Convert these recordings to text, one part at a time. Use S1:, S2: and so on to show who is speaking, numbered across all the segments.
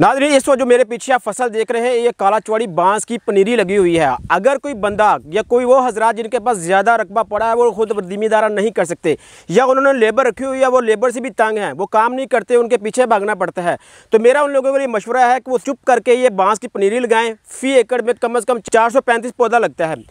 S1: नाजरी इस वक्त जो मेरे पीछे आप फसल देख रहे हैं ये काला चौड़ी बांस की पनीरी लगी हुई है अगर कोई बंदा या कोई वो हजरात जिनके पास ज़्यादा रकबा पड़ा है वो खुद जिम्मेदारा नहीं कर सकते या उन्होंने लेबर रखी हुई है वो लेबर से भी तंग हैं वो काम नहीं करते उनके पीछे भागना पड़ता है तो मेरा उन लोगों के लिए मशवरा है कि वो चुप करके ये बाँस की पनीरी लगाएँ फी एकड़ में कम अज़ कम चार पौधा लगता है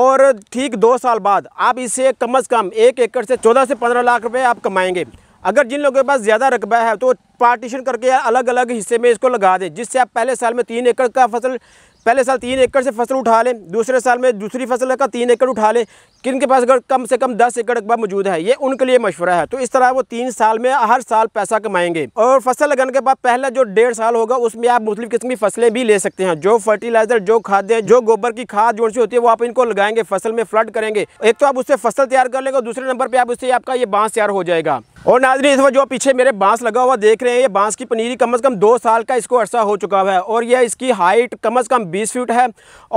S1: और ठीक दो साल बाद आप इसे कम अज़ कम एक एकड़ से चौदह से पंद्रह लाख रुपये आप कमाएँगे अगर जिन लोगों के पास ज़्यादा रकबा है तो पार्टीशन करके अलग अलग हिस्से में इसको लगा दें जिससे आप पहले साल में तीन एकड़ का फसल पहले साल तीन एकड़ से फसल उठा लें दूसरे साल में दूसरी फसल का तीन एकड़ उठा लें किन के पास अगर कम से कम दस एकड़ अकबा मौजूद है ये उनके लिए मशवरा है तो इस तरह वो तीन साल में हर साल पैसा कमाएंगे और फसल लगाने के बाद पहला जो डेढ़ साल होगा उसमें आप मुख्तु किस्म की फसलें भी ले सकते हैं जो फर्टिलाइजर जो खाद जो गोबर की खाद जो होती है वो आप इनको लगाएंगे फसल में फ्लड करेंगे एक तो आप उससे फसल तैयार कर लेंगे दूसरे नंबर पर आप उससे आपका ये बांस तैयार हो जाएगा और नाजरी इस वक्त जो पीछे मेरे बांस लगा हुआ देख रहे हैं ये बांस की पनीरी कम से कम दो साल का इसको अर्सा हो चुका है और यह इसकी हाइट कम से कम 20 फीट है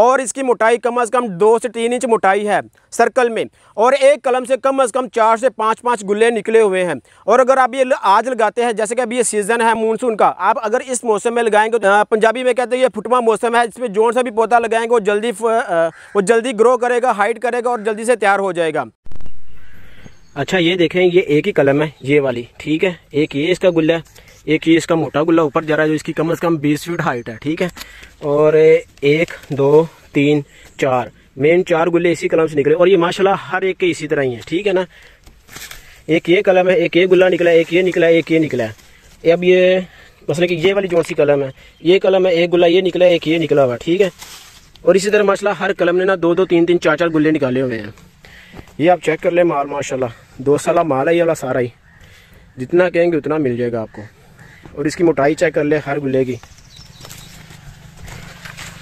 S1: और इसकी मोटाई कम से कम दो से तीन इंच मोटाई है सर सर्कल में और एक कलम से कम अज़ कम चार से पाँच पाँच गुल्ले निकले हुए हैं और अगर आप ये आज लगाते हैं जैसे कि अभी ये सीज़न है मानसून का आप अगर इस मौसम में लगाएंगे तो पंजाबी में कहते हैं ये फुटवा मौसम है इसमें जोर से भी पौधा लगाएंगे वो जल्दी वो जल्दी ग्रो करेगा हाइट करेगा और जल्दी से तैयार हो जाएगा अच्छा ये देखें ये एक ही कलम है ये वाली ठीक है एक ये इसका गुल्ला एक ये इसका मोटा गुल्ला ऊपर जा रहा है जो इसकी कम से कम बीस फीट हाइट है ठीक है और एक दो तीन चार मेन चार गुल्ले इसी कलम से निकले और ये माशाल्लाह हर एक के इसी तरह ही है ठीक है ना एक ये कलम है एक ये गुला निकला है एक ये निकला है एक ये निकला है अब ये मसलन कि ये वाली कौन सी कलम है ये कलम है एक गुल्ला ये निकला है एक ये निकला हुआ ठीक है और इसी तरह माशाला हर कलम ने ना दो दो तीन तीन चार चार गुल्ले निकाले हुए हैं ये आप चेक कर ले माल माशाला दो साल माल है ये वाला सारा ही जितना कहेंगे उतना मिल जाएगा आपको और इसकी मोटाई चेक कर ले हर गुल्ले की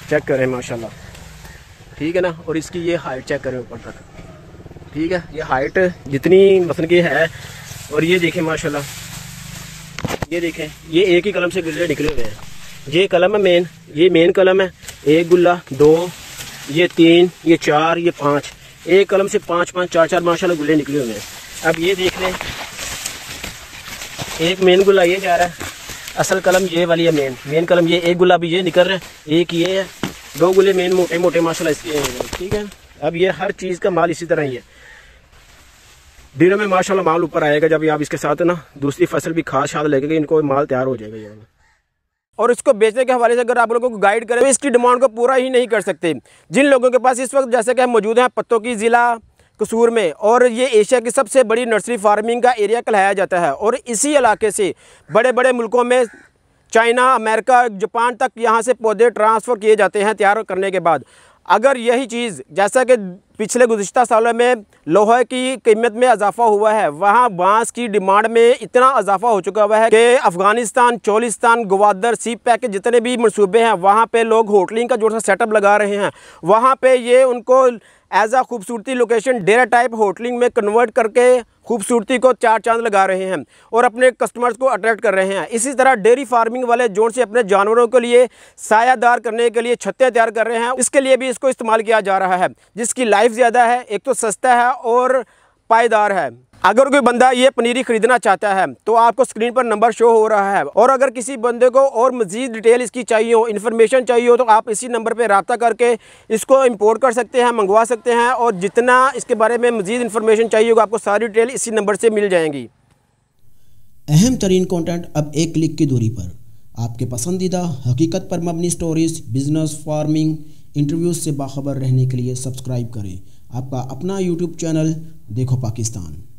S1: चेक करें माशाल्लाह ठीक है ना और इसकी ये हाइट चेक करें ऊपर तक ठीक है ये हाइट जितनी मतलब की है और ये देखें माशाल्लाह ये देखें ये एक ही कलम से गुल्ले निकले हुए हैं ये कलम है मेन ये मेन कलम है एक गुल्ला दो ये तीन ये चार ये पाँच एक कलम से पाँच पाँच चार चार माशाल्लाह गुल्ले निकले हुए हैं अब ये देख लें एक मेन गुल्ला ये जा रहा है असल कलम ये वाली है मेन मेन कलम ये एक अभी ये निकल रहा है एक ये है दो गुले मेन मोटे मोटे माशाला इसके ठीक है अब ये हर चीज़ का माल इसी तरह ही है दिनों में माशाल्लाह माल ऊपर आएगा जब आप इसके साथ ना दूसरी फसल भी खाद शाद लगेगी इनको माल तैयार हो जाएगा ये और इसको बेचने के हवाले से अगर आप लोगों को गाइड करें तो इसकी डिमांड को पूरा ही नहीं कर सकते जिन लोगों के पास इस वक्त जैसे कि हम मौजूद हैं पत्तों की ज़िला कसूर में और ये एशिया की सबसे बड़ी नर्सरी फार्मिंग का एरिया कहलाया जाता है और इसी इलाके से बड़े बड़े मुल्कों में चाइना अमेरिका जापान तक यहाँ से पौधे ट्रांसफ़र किए जाते हैं तैयार करने के बाद अगर यही चीज़ जैसा कि पिछले गुज्तर सालों में लोहे की कीमत में इजाफा हुआ है वहाँ बांस की डिमांड में इतना इजाफा हो चुका हुआ है कि अफगानिस्तान चोलिस्तान ग्वादर सी पैक जितने भी मनसूबे हैं वहाँ पे लोग होटलिंग का जो सा सेटअप लगा रहे हैं वहाँ पे ये उनको एज आ खूबसूरती लोकेशन डेरा टाइप होटलिंग में कन्वर्ट करके खूबसूरती को चार चांद लगा रहे हैं और अपने कस्टमर्स को अट्रैक्ट कर रहे हैं इसी तरह डेयरी फार्मिंग वाले जोन से अपने जानवरों के लिए सायादार करने के लिए छतें तैयार कर रहे हैं इसके लिए भी इसको इस्तेमाल किया जा रहा है जिसकी लाइफ लाइफ ज़्यादा है एक तो सस्ता है और पायदार है अगर कोई बंदा ये पनीरी ख़रीदना चाहता है तो आपको स्क्रीन पर नंबर शो हो रहा है और अगर किसी बंदे को और मज़ीद डिटेल इसकी चाहिए हो इन्फॉर्मेशन चाहिए हो तो आप इसी नंबर पर रबता करके इसको इम्पोर्ट कर सकते हैं मंगवा सकते हैं और जितना इसके बारे में मज़ीद इन्फॉर्मेशन चाहिए होगा आपको सारी डिटेल इसी नंबर से मिल जाएंगी अहम तरीन कॉन्टेंट अब एक क्लिक की दूरी पर आपके पसंदीदा हकीकत पर मबनी स्टोरीज बिजनेस फार्मिंग इंटरव्यूज़ से बाखबर रहने के लिए सब्सक्राइब करें आपका अपना यूट्यूब चैनल देखो पाकिस्तान